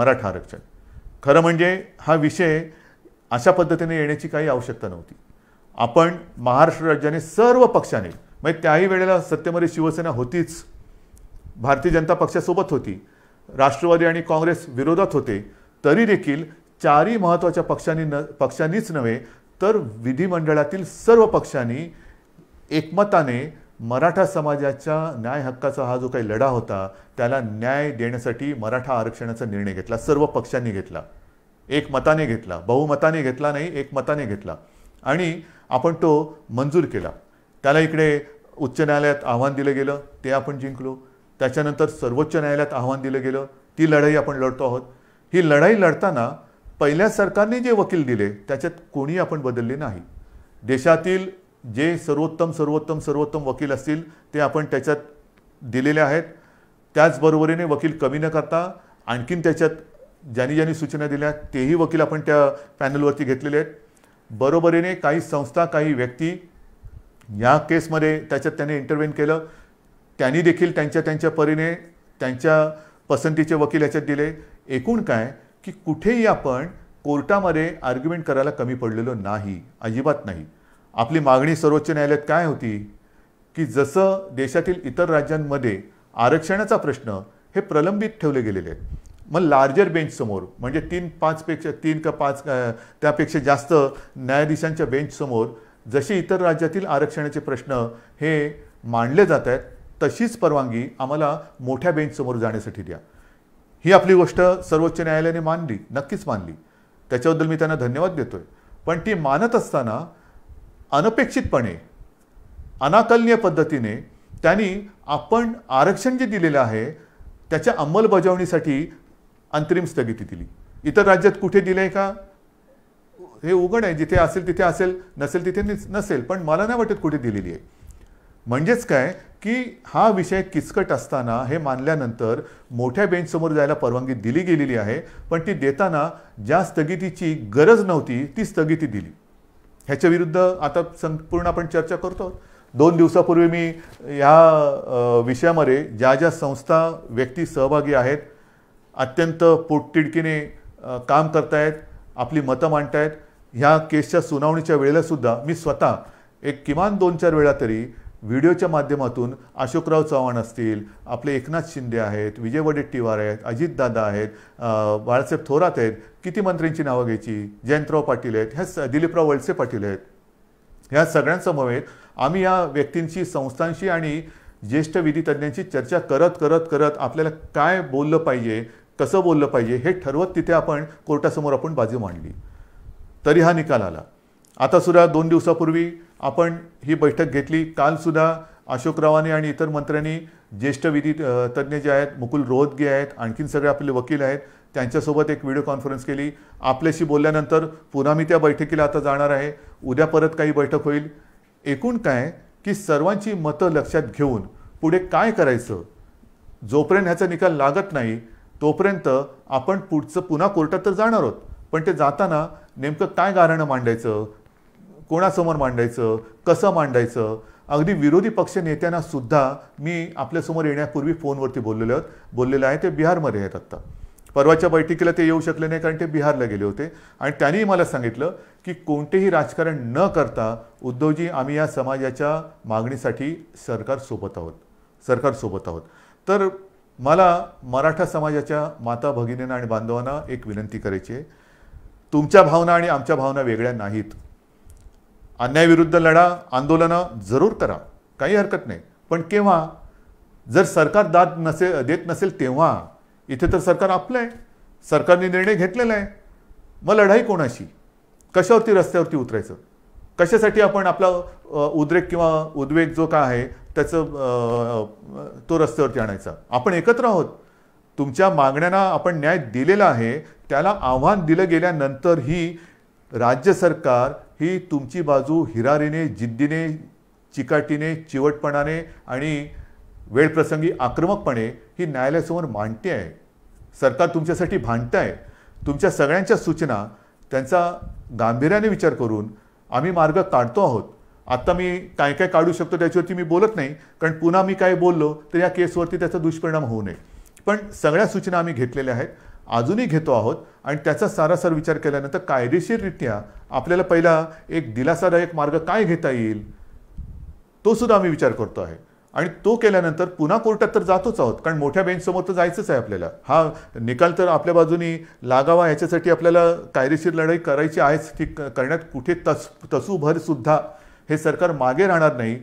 मराठा आरक्षण खरं म्हणजे हा विषय अशा पद्धतीने येण्याची काही आवश्यकता नव्हती आपण महाराष्ट्र राज्याने सर्व पक्षाने म्हणजे त्याही वेळेला सत्तेमध्ये शिवसेना होतीच भारतीय जनता पक्षासोबत होती राष्ट्रवादी आणि काँग्रेस विरोधात होते तरी देखील चारही महत्त्वाच्या पक्षांनी न पक्षांनीच नव्हे तर विधिमंडळातील सर्व पक्षांनी एकमताने मराठा समाजाच्या न्याय हक्काचा हा जो काही लढा होता त्याला न्याय देण्यासाठी मराठा आरक्षणाचा निर्णय घेतला सर्व पक्षांनी घेतला एक मताने घेतला बहुमताने घेतला नाही एक मताने घेतला आणि आपण तो मंजूर केला त्याला इकडे उच्च न्यायालयात आव्हान दिलं गेलं ते आपण जिंकलो त्याच्यानंतर सर्वोच्च न्यायालयात आव्हान दिलं गेलं ती लढाई आपण लढतो आहोत ही लढाई लढताना पहिल्या सरकारने जे वकील दिले त्याच्यात कोणी आपण बदलले नाही देशातील जे सर्वोत्तम सर्वोत्तम सर्वोत्तम वकील असतील ते आपण त्याच्यात दिलेले आहेत त्याचबरोबरीने वकील कमी न करता आणखीन त्याच्यात ज्यांनी ज्यांनी सूचना दिल्या तेही वकील आपण त्या पॅनलवरती घेतलेले आहेत बरोबरीने काही संस्था काही व्यक्ती या केसमध्ये त्याच्यात त्याने इंटरव्हेन केलं त्यांनी देखील त्यांच्या त्यांच्या परीने त्यांच्या पसंतीचे वकील याच्यात दिले एकूण काय की कुठेही आपण कोर्टामध्ये आर्ग्युमेंट करायला कमी पडलेलो नाही अजिबात नाही आपली मागणी सर्वोच्च न्यायालयात काय होती की जसं देशातील इतर राज्यांमध्ये आरक्षणाचा प्रश्न हे प्रलंबित ठेवले गेलेले आहेत मग लार्जर बेंचसमोर म्हणजे तीन पाचपेक्षा तीन का पाच त्यापेक्षा जास्त न्यायाधीशांच्या बेंचसमोर जसे इतर राज्यातील आरक्षणाचे प्रश्न हे मांडले जात आहेत तशीच परवानगी आम्हाला मोठ्या बेंचसमोर जाण्यासाठी द्या ही आपली गोष्ट सर्वोच्च न्यायालयाने मानली नक्कीच मानली त्याच्याबद्दल मी त्यांना धन्यवाद देतोय पण ती मानत असताना अनपेक्षितपणे अनाकलनीय पद्धतीने त्यांनी आपण आरक्षण जे दिलेलं आहे त्याच्या अंमलबजावणीसाठी अंतरिम स्थगिती दिली इतर राज्यात कुठे दिलं आहे का हे उघड आहे जिथे असेल तिथे असेल नसेल तिथे नसेल पण मला नाही वाटत कुठे दिलेली आहे म्हणजेच काय की हा विषय किचकट असताना हे मानल्यानंतर मोठ्या बेंचसमोर जायला परवानगी दिली गेलेली आहे पण ती देताना ज्या स्थगितीची गरज नव्हती ती स्थगिती दिली ह्याच्या विरुद्ध आता संपूर्ण आपण चर्चा करतो दोन दिवसापूर्वी मी या विषयामध्ये ज्या ज्या संस्था व्यक्ती सहभागी आहेत अत्यंत पोटतिडकीने काम करतायत आपली मतं मांडतायत ह्या केसच्या सुनावणीच्या वेळेलासुद्धा मी स्वतः एक किमान दोन चार वेळा तरी व्हिडिओच्या माध्यमातून अशोकराव चव्हाण असतील आपले एकनाथ शिंदे आहेत विजय वडेट्टीवार आहेत अजितदादा आहेत बाळासाहेब थोरात आहेत किती मंत्र्यांची नावं घ्यायची जयंतराव पाटील आहेत ह्या स दिलीपराव वळसे पाटील आहेत ह्या सगळ्यांसमवेत आम्ही या व्यक्तींशी संस्थांशी आणि ज्येष्ठ विधीतज्ञांशी चर्चा करत करत करत आपल्याला काय बोललं पाहिजे कसं बोललं पाहिजे हे ठरवत तिथे आपण कोर्टासमोर आपण बाजू मांडली तरी हा निकाल आला आता सुद्धा दोन दिवसापूर्वी आपण ही बैठक घेतली कालसुद्धा रावाने आणि इतर मंत्र्यांनी ज्येष्ठ विधी तज्ज्ञ जे आहेत मुकुल रोहतगे आहेत आणखीन सगळे आपले वकील आहेत त्यांच्यासोबत एक व्हिडिओ कॉन्फरन्स केली आपल्याशी बोलल्यानंतर पुन्हा मी त्या बैठकीला आता जाणार आहे उद्या परत काही बैठक होईल एकूण काय की सर्वांची मतं लक्षात घेऊन पुढे काय करायचं जोपर्यंत ह्याचा निकाल लागत नाही तोपर्यंत आपण पुढचं पुन्हा कोर्टात तर जाणार आहोत पण ते जाताना नेमकं काय गारणं मांडायचं कोणासमोर मांडायचं कसं मांडायचं अगदी विरोधी पक्ष नेत्यांना सुद्धा मी आपल्यासमोर येण्यापूर्वी फोनवरती बोललेले आहेत बोललेले आहे ते बिहारमध्ये आहेत आत्ता परवाच्या बैठकीला ते येऊ शकले नाही कारण ते बिहारला गेले होते आणि त्यांनीही मला सांगितलं की कोणतेही राजकारण न करता उद्धवजी आम्ही या समाजाच्या मागणीसाठी सरकारसोबत आहोत सरकारसोबत आहोत तर मला मराठा समाजाच्या माता भगिनींना आणि बांधवांना एक विनंती करायची आहे तुमच्या भावना आणि आमच्या भावना वेगळ्या नाहीत अन्यायाविरुद्ध लढा आंदोलनं जरूर करा काही हरकत नाही पण केव्हा जर सरकार दाद नसे देत नसेल तेव्हा इथे तर सरकार आपलं आहे सरकारने निर्णय घेतलेला आहे मग लढाई कोणाशी कशावरती रस्त्यावरती उतरायचं कशासाठी आपण आपला उद्रेक किंवा उद्वेग जो काय आहे त्याचं तो रस्त्यावरती आणायचा आपण एकत्र आहोत तुमच्या मागण्यांना आपण न्याय दिलेला आहे त्याला आव्हान दिलं गेल्यानंतरही राज्य सरकार ही तुमची बाजू हिरारीने जिद्दीने चिकाटीने चिवटपणाने आणि वेळप्रसंगी आक्रमकपणे ही न्यायालयासमोर मांडते आहे सरकार तुमच्यासाठी भांडत आहे तुमच्या सगळ्यांच्या सूचना त्यांचा गांभीर्याने विचार करून आम्ही मार्ग काढतो आहोत आत्ता मी काय काय काढू शकतो त्याच्यावरती मी बोलत नाही कारण पुन्हा मी काय बोललो तर या केसवरती त्याचा दुष्परिणाम होऊ नये पण सगळ्या सूचना आम्ही घेतलेल्या आहेत अजूनही घेतो आहोत आणि त्याचा सारासार विचार केल्यानंतर कायदेशीररित्या आपल्याला पहिला एक दिलासादायक मार्ग काय घेता येईल तो सुद्धा आम्ही विचार करतो आहे आणि तो केल्यानंतर पुन्हा कोर्टात तर जातोच आहोत कारण मोठ्या बेंचसमोर तर जायचंच आहे आपल्याला हा निकाल तर आपल्या बाजूनी लागावा याच्यासाठी आपल्याला कायदेशीर लढाई करायची आहेच ठीक करण्यात कुठे तस तसूभरसुद्धा हे सरकार मागे राहणार नाही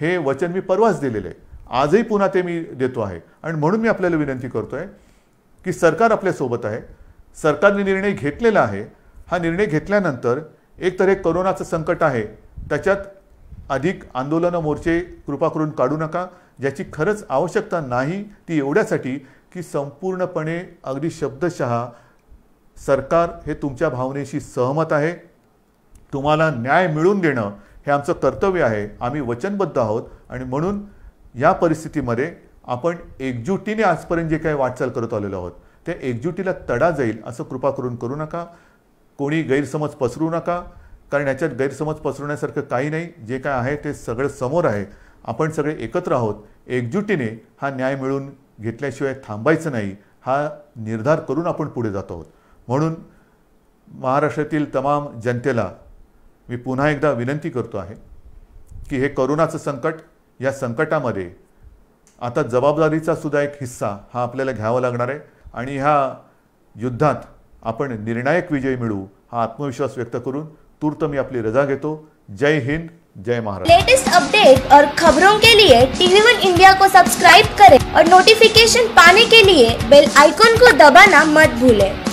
हे वचन मी परवाच दिलेलं आहे आजही पुन्हा ते मी देतो आहे आणि म्हणून मी आपल्याला विनंती करतो आहे की सरकार आपल्यासोबत आहे सरकारने निर्णय घेतलेला आहे हा निर्णय घेतल्यानंतर तर एक करोनाचं संकट आहे त्याच्यात अधिक आंदोलनं मोर्चे कृपा करून काढू नका ज्याची खरंच आवश्यकता नाही ती एवढ्यासाठी की संपूर्णपणे अगदी शब्दशः सरकार हे तुमच्या भावनेशी सहमत आहे तुम्हाला न्याय मिळवून देणं हे आमचं कर्तव्य आहे आम्ही वचनबद्ध आहोत आणि म्हणून या परिस्थितीमध्ये आपण एकजुटीने आजपर्यंत जे काही वाटचाल करत आलेलो आहोत त्या एकजुटीला तडा जाईल असं कृपा करून करू नका कोणी गैरसमज पसरू नका कारण याच्यात गैरसमज पसरवण्यासारखं काही नाही जे काय आहे ते सगळं समोर आहे आपण सगळे एकत्र आहोत एकजुटीने हा न्याय मिळून घेतल्याशिवाय थांबायचं नाही हा निर्धार करून आपण पुढे जात आहोत म्हणून महाराष्ट्रातील तमाम जनतेला मी पुन्हा एकदा विनंती करतो आहे की हे करोनाचं संकट या संकटामध्ये आता जबाबदारीचा सुद्धा एक हिस्सा हा आपल्याला घ्यावा लागणार आहे आणि ह्या युद्धात आपण निर्णायक विजय मिळवू हा आत्मविश्वास व्यक्त करून तूर्त मी आपली रजा घेतो जय हिंद जय महाराष्ट्र लेटेस्ट अपडेट और खबरों के लिए टीवी वन इंडिया को सब्सक्राइब करें और नोटिफिकेशन पाने के लिए बेल आइकॉन को दबाना मत भूलें